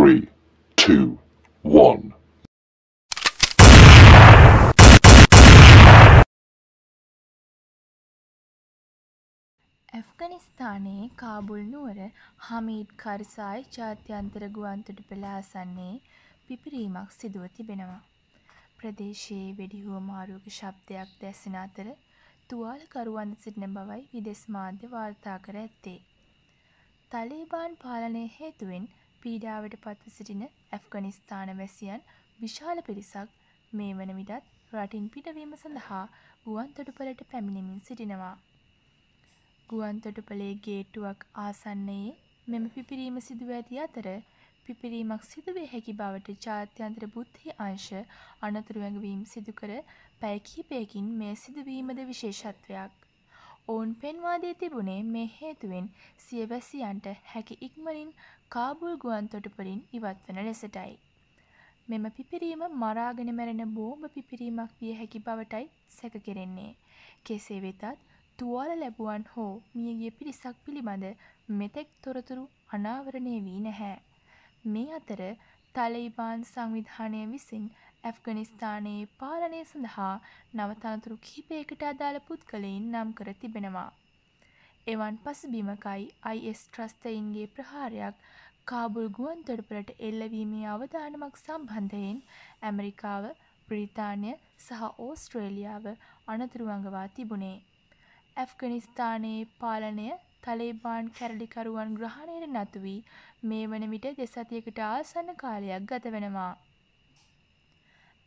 three, two, one. ඇෆ්ගනිස්ථානයේ කාබුල් නුවර හමීඩ් කරසායි ජාත්‍යන්තර ගුවන්තොටුපළ ආසන්නයේ පිපිරීමක් සිදුව තිබෙනවා. ප්‍රදේශයේ වෙඩිහුව මාරුවක ශබ්දයක් දැසෙන අතර තුවාලකරුවන්ද සිටින බවයි විදෙස් මාධ්‍ය වාර්තා කර ඇත්තේ. තලීබාන් පාලනය හේතුවෙන් පීඩාවට පත්ව සිටින ඇෆ්ගනිස්ථාන වැසියන් විශාල පිරිසක් මේ වන විටත් රටින් පිටවීම සඳහා ගුවන්තොටුපළට පැමිණෙමින් සිටිනවා. ගුවන්තොටුපළේ ගේට්ටුවක් ආසන්නයේ මෙම පිපිරීම සිදුව ඇති අතර පිපිරීමක් සිදුවේ හැකි බවට ජාත්‍යන්තර බුද්ධි අංශ අනතුරු ඇඟවීම් සිදු කර පැය කිහිපයකින් මේ සිදුවීමද විශේෂත්වයක්. ඔවුන් පෙන්වා දී තිබුණේ මේ හේතුවෙන් සියවැසියන්ට හැකි ඉක්මනින් කාබුල් ගුවන්තොටුපළින් ඉවත් වන ලෙසටයි. මෙම පිපිරීම මරාගෙන මැරෙන බෝම්බ පිපිරීමක් විය හැකි බවටයි සැක කෙරෙන්නේ. කෙසේ වෙතත් තුවාල ලැබුවන් හෝ මියගිය පිරිසක් පිළිබඳ මෙතෙක් තොරතුරු අනාවරණය වී නැහැ. මේ අතර තලයිබාන් සංවිධානය විසින් ඇෆ්ගනිස්ථානයේ පාලනය සඳහා නවතනතුරු කිහිපයකට අදාළ පුද්ගලයින් නම් කර තිබෙනවා. එවන් පසුබිමකයි IS ට්‍රස්තයින්ගේ ප්‍රහාරයක් කාබුල් ගුවන්තොටුපළට එල්ලවීමේ අවධානමක් සම්බන්ධයෙන් ඇමරිකාව බ්‍රිතාන්‍ය සහ ඕස්ට්‍රේලියාව අනතුරුවඟවා තිබුණේ. ඇෆ්ගනිස්ථානයේ පාලනය තලේබාන් කැරලිකරුවන් ග්‍රහණයට නතුවී මේ වන විට දෙසතියකට ආසන්න කාලයක් ගත වෙනවා.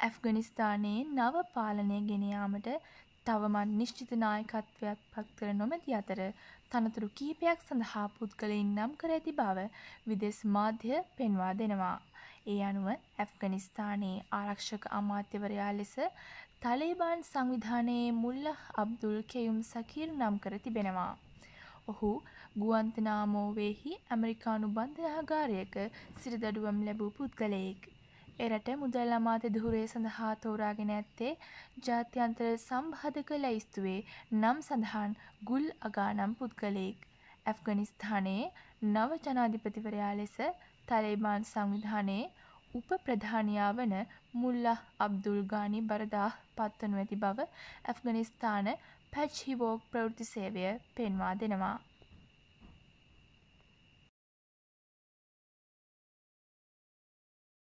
ඇෆ්ගනිස්ථානයේ නව පාලනය ගෙන යාමට තවමත් නිශ්චිත නායකත්වයක් පත්තර නොමැති අතර තනතුරු කීපයක් සඳහා පුද්ගලයින් නම් කර ඇති බව විදෙස් මාධ්‍ය පෙන්වා දෙනවා. ඒ අනුව ඇෆ්ගනිස්ථානයේ ආරක්ෂක අමාත්‍යවරයා ලෙස තලේබාන් සංවිධානයේ මුල්ල අබ්දුල් කෙයුම් සකීර් නම් කර තිබෙනවා. ඔහු ගුවන්තනාමෝවේහි ඇමරිකානු බන්ධනාගාරයක සිරදඩුවම් ලැබූ පුද්ගලයෙක්. එරට මුදල් අමාත්‍ය ධුරය සඳහා තෝරාගෙන ඇත්තේ ජාත්‍යන්තර සම්බාධක ලැයිස්තුවේ නම් සඳහන් ගුල් අගා නම් පුද්ගලයෙක්. ඇෆ්ගනිස්ථානයේ නව ජනාධිපතිවරයා ලෙස තලේබාන් සංවිධානයේ උප ප්‍රධානියා වන මුල්ලා අබ්දුල් ගානි බරදා පත්වනු ඇති බව ඇෆ්ගනිස්ථාන පැච්හිවෝක් ප්‍රවෘති සේවය පෙන්වා දෙනවා.